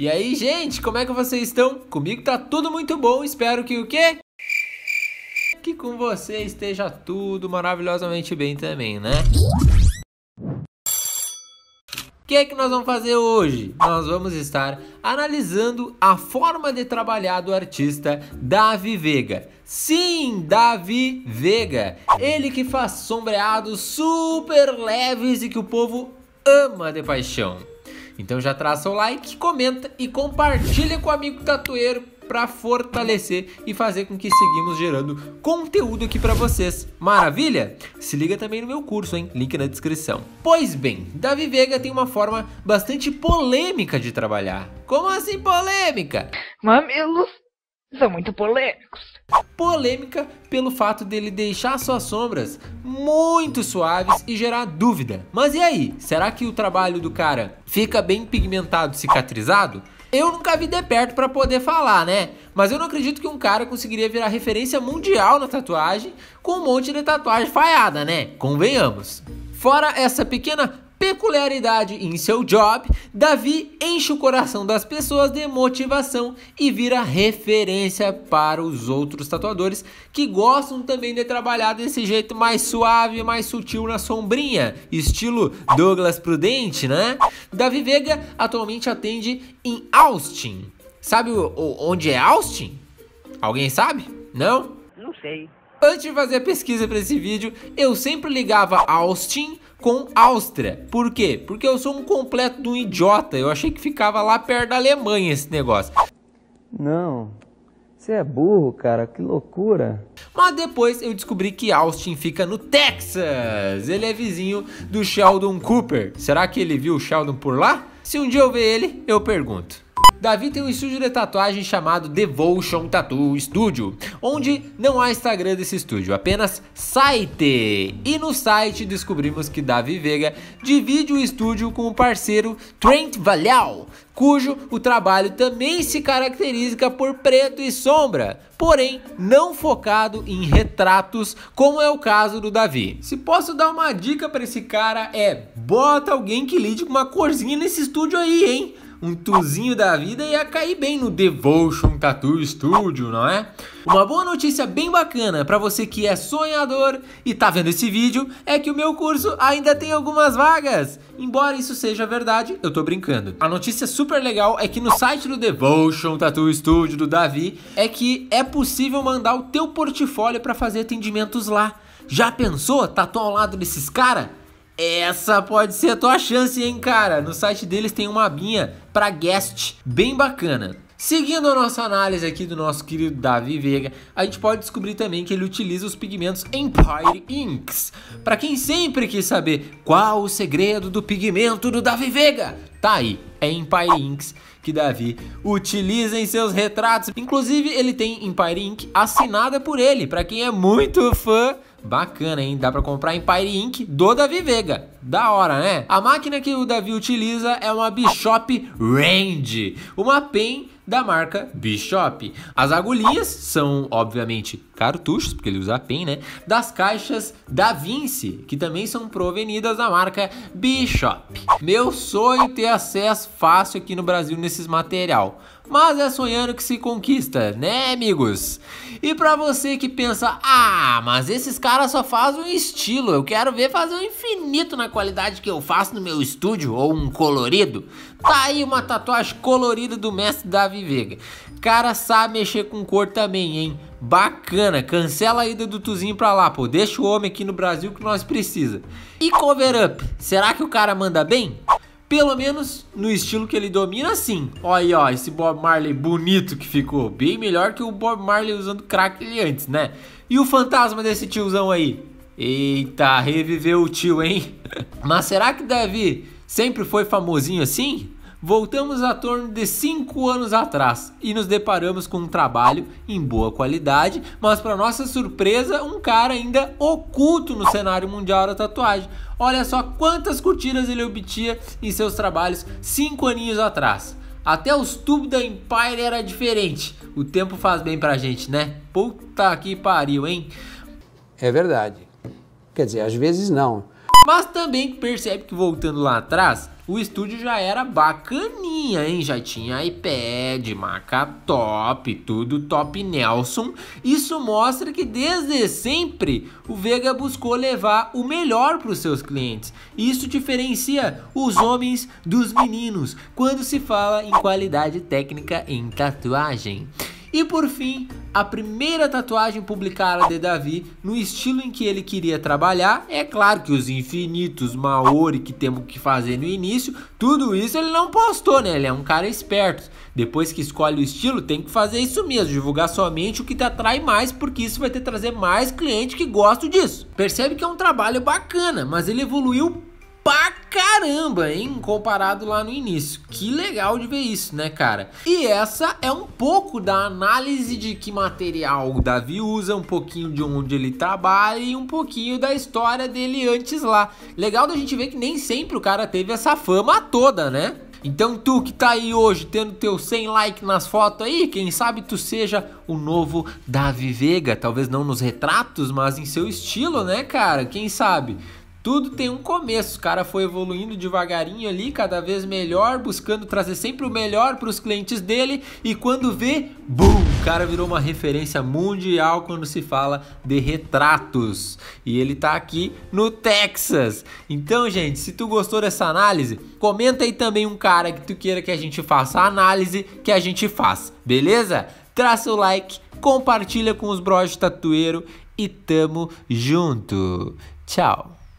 E aí, gente, como é que vocês estão? Comigo tá tudo muito bom, espero que o quê? Que com você esteja tudo maravilhosamente bem também, né? O que é que nós vamos fazer hoje? Nós vamos estar analisando a forma de trabalhar do artista Davi Vega. Sim, Davi Vega. Ele que faz sombreados super leves e que o povo ama de paixão. Então já traça o like, comenta e compartilha com o amigo tatueiro para fortalecer e fazer com que seguimos gerando conteúdo aqui para vocês. Maravilha? Se liga também no meu curso, hein? Link na descrição. Pois bem, Davi Vega tem uma forma bastante polêmica de trabalhar. Como assim polêmica? Mamilos são muito polêmicos. Polêmica pelo fato dele deixar suas sombras muito suaves e gerar dúvida. Mas e aí, será que o trabalho do cara fica bem pigmentado, cicatrizado? Eu nunca vi de perto para poder falar, né? Mas eu não acredito que um cara conseguiria virar referência mundial na tatuagem com um monte de tatuagem falhada, né? Convenhamos. Fora essa pequena peculiaridade em seu job, Davi enche o coração das pessoas de motivação e vira referência para os outros tatuadores que gostam também de trabalhar desse jeito mais suave, mais sutil na sombrinha, estilo Douglas Prudente, né? Davi Vega atualmente atende em Austin. Sabe onde é Austin? Alguém sabe? Não? Não sei. Antes de fazer a pesquisa para esse vídeo, eu sempre ligava Austin com Áustria. Por quê? Porque eu sou um completo um idiota. Eu achei que ficava lá perto da Alemanha esse negócio. Não, você é burro, cara, que loucura. Mas depois eu descobri que Austin fica no Texas. Ele é vizinho do Sheldon Cooper. Será que ele viu o Sheldon por lá? Se um dia eu ver ele, eu pergunto. Davi tem um estúdio de tatuagem chamado Devotion Tattoo Studio, onde não há Instagram desse estúdio, apenas site. E no site descobrimos que Davi Vega divide o estúdio com o parceiro Trent Valhall, cujo o trabalho também se caracteriza por preto e sombra, porém não focado em retratos, como é o caso do Davi. Se posso dar uma dica para esse cara é bota alguém que lide com uma corzinha nesse estúdio aí, hein? um tuzinho da vida ia cair bem no Devotion Tattoo Studio, não é? Uma boa notícia bem bacana para você que é sonhador e tá vendo esse vídeo é que o meu curso ainda tem algumas vagas. Embora isso seja verdade, eu tô brincando. A notícia super legal é que no site do Devotion Tattoo Studio do Davi é que é possível mandar o teu portfólio para fazer atendimentos lá. Já pensou tatuar tá ao lado desses caras? Essa pode ser a tua chance, hein, cara? No site deles tem uma abinha para guest, bem bacana. Seguindo a nossa análise aqui do nosso querido Davi Vega, a gente pode descobrir também que ele utiliza os pigmentos Empire Inks. Para quem sempre quis saber qual o segredo do pigmento do Davi Vega, tá aí, é Empire Inks que Davi utiliza em seus retratos. Inclusive, ele tem Empire Ink assinada por ele, para quem é muito fã Bacana, hein? Dá para comprar em Pyre Inc. do Davi Vega. Da hora, né? A máquina que o Davi utiliza é uma Bishop Range, uma PEN da marca Bishop. As agulhinhas são, obviamente, cartuchos, porque ele usa PEN, né? Das caixas Da Vince, que também são provenidas da marca Bishop. Meu sonho é ter acesso fácil aqui no Brasil nesses material. Mas é sonhando que se conquista, né, amigos? E para você que pensa, ah, mas esses caras só fazem um estilo, eu quero ver fazer um infinito na qualidade que eu faço no meu estúdio, ou um colorido. Tá aí uma tatuagem colorida do mestre Da Davi Vega. Cara sabe mexer com cor também, hein? Bacana, cancela a ida do Tuzinho pra lá, pô. Deixa o homem aqui no Brasil que nós precisa. E cover up, será que o cara manda bem? Pelo menos no estilo que ele domina, sim. Olha aí, ó, esse Bob Marley bonito que ficou. Bem melhor que o Bob Marley usando crack ele antes, né? E o fantasma desse tiozão aí? Eita, reviveu o tio, hein? Mas será que Davi sempre foi famosinho assim? Voltamos a torno de 5 anos atrás e nos deparamos com um trabalho em boa qualidade, mas para nossa surpresa, um cara ainda oculto no cenário mundial da tatuagem. Olha só quantas curtidas ele obtinha em seus trabalhos 5 aninhos atrás. Até os tubos da Empire era diferente. O tempo faz bem pra gente, né? Puta que pariu, hein? É verdade. Quer dizer, às vezes não. Mas também percebe que voltando lá atrás, o estúdio já era bacaninha, hein? Já tinha iPad, maca top, tudo top Nelson. Isso mostra que desde sempre o Vega buscou levar o melhor para os seus clientes. Isso diferencia os homens dos meninos quando se fala em qualidade técnica em tatuagem. E por fim, a primeira tatuagem publicada de Davi no estilo em que ele queria trabalhar, é claro que os infinitos Maori que temos que fazer no início, tudo isso ele não postou, né? Ele é um cara esperto. Depois que escolhe o estilo, tem que fazer isso mesmo, divulgar somente o que te atrai mais, porque isso vai te trazer mais cliente que gosta disso. Percebe que é um trabalho bacana, mas ele evoluiu pra caramba, hein? Comparado lá no início. Que legal de ver isso, né, cara? E essa é um pouco da análise de que material o Davi usa, um pouquinho de onde ele trabalha e um pouquinho da história dele antes lá. Legal da gente ver que nem sempre o cara teve essa fama toda, né? Então tu que tá aí hoje tendo teu 100 like nas fotos aí, quem sabe tu seja o novo Davi Vega, talvez não nos retratos, mas em seu estilo, né, cara? Quem sabe? Tudo tem um começo, o cara foi evoluindo devagarinho ali, cada vez melhor, buscando trazer sempre o melhor para os clientes dele e quando vê, bum, o cara virou uma referência mundial quando se fala de retratos. E ele tá aqui no Texas. Então, gente, se tu gostou dessa análise, comenta aí também um cara que tu queira que a gente faça a análise que a gente faz, beleza? Traça o like, compartilha com os bros de tatueiro e tamo junto. Tchau.